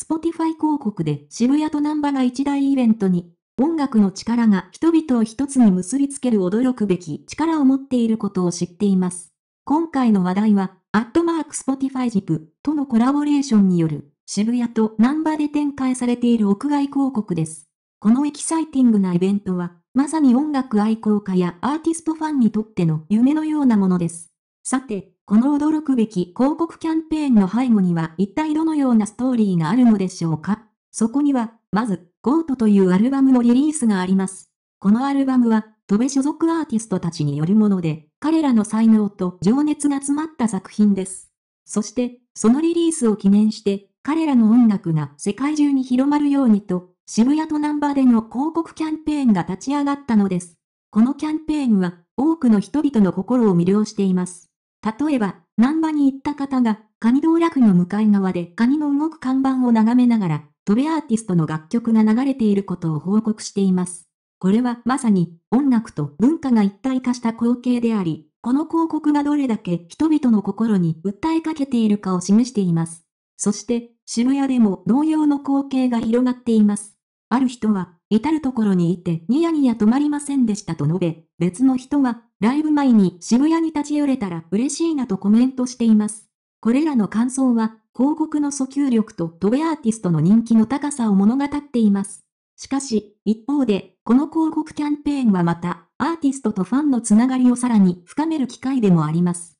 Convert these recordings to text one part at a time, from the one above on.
Spotify 広告で渋谷と難波が一大イベントに、音楽の力が人々を一つに結びつける驚くべき力を持っていることを知っています。今回の話題は、アットマーク Spotify ジプとのコラボレーションによる渋谷と難波で展開されている屋外広告です。このエキサイティングなイベントは、まさに音楽愛好家やアーティストファンにとっての夢のようなものです。さて、この驚くべき広告キャンペーンの背後には一体どのようなストーリーがあるのでしょうかそこには、まず、ゴートというアルバムのリリースがあります。このアルバムは、戸部所属アーティストたちによるもので、彼らの才能と情熱が詰まった作品です。そして、そのリリースを記念して、彼らの音楽が世界中に広まるようにと、渋谷とナバーでの広告キャンペーンが立ち上がったのです。このキャンペーンは、多くの人々の心を魅了しています。例えば、難波に行った方が、カニ道楽の向かい側でカニの動く看板を眺めながら、飛べアーティストの楽曲が流れていることを報告しています。これはまさに音楽と文化が一体化した光景であり、この広告がどれだけ人々の心に訴えかけているかを示しています。そして、渋谷でも同様の光景が広がっています。ある人は、至るところにいてニヤニヤ止まりませんでしたと述べ、別の人は、ライブ前に渋谷に立ち寄れたら嬉しいなとコメントしています。これらの感想は、広告の訴求力とトベアーティストの人気の高さを物語っています。しかし、一方で、この広告キャンペーンはまた、アーティストとファンのつながりをさらに深める機会でもあります。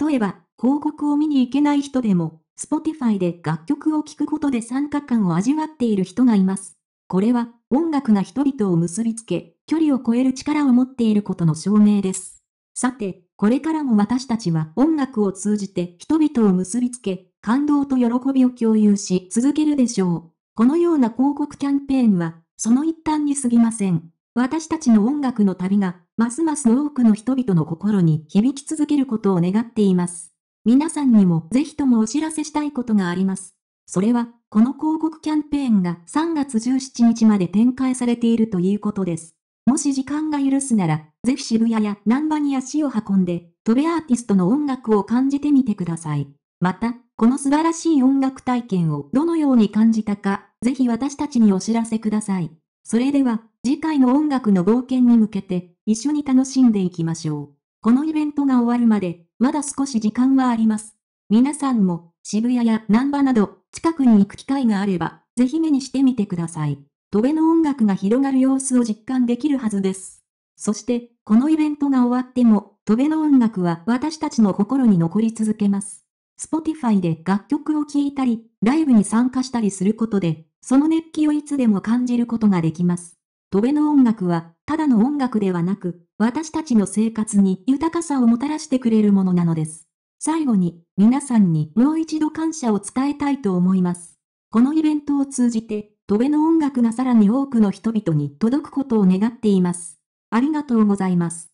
例えば、広告を見に行けない人でも、Spotify で楽曲を聴くことで参加感を味わっている人がいます。これは音楽が人々を結びつけ、距離を超える力を持っていることの証明です。さて、これからも私たちは音楽を通じて人々を結びつけ、感動と喜びを共有し続けるでしょう。このような広告キャンペーンは、その一端に過ぎません。私たちの音楽の旅が、ますます多くの人々の心に響き続けることを願っています。皆さんにもぜひともお知らせしたいことがあります。それは、この広告キャンペーンが3月17日まで展開されているということです。もし時間が許すなら、ぜひ渋谷や南波に足を運んで、トべアーティストの音楽を感じてみてください。また、この素晴らしい音楽体験をどのように感じたか、ぜひ私たちにお知らせください。それでは、次回の音楽の冒険に向けて、一緒に楽しんでいきましょう。このイベントが終わるまで、まだ少し時間はあります。皆さんも、渋谷や南波など、近くに行く機会があれば、ぜひ目にしてみてください。戸辺の音楽が広がる様子を実感できるはずです。そして、このイベントが終わっても、戸辺の音楽は私たちの心に残り続けます。Spotify で楽曲を聴いたり、ライブに参加したりすることで、その熱気をいつでも感じることができます。戸辺の音楽は、ただの音楽ではなく、私たちの生活に豊かさをもたらしてくれるものなのです。最後に、皆さんにもう一度感謝を伝えたいと思います。このイベントを通じて、戸辺の音楽がさらに多くの人々に届くことを願っています。ありがとうございます。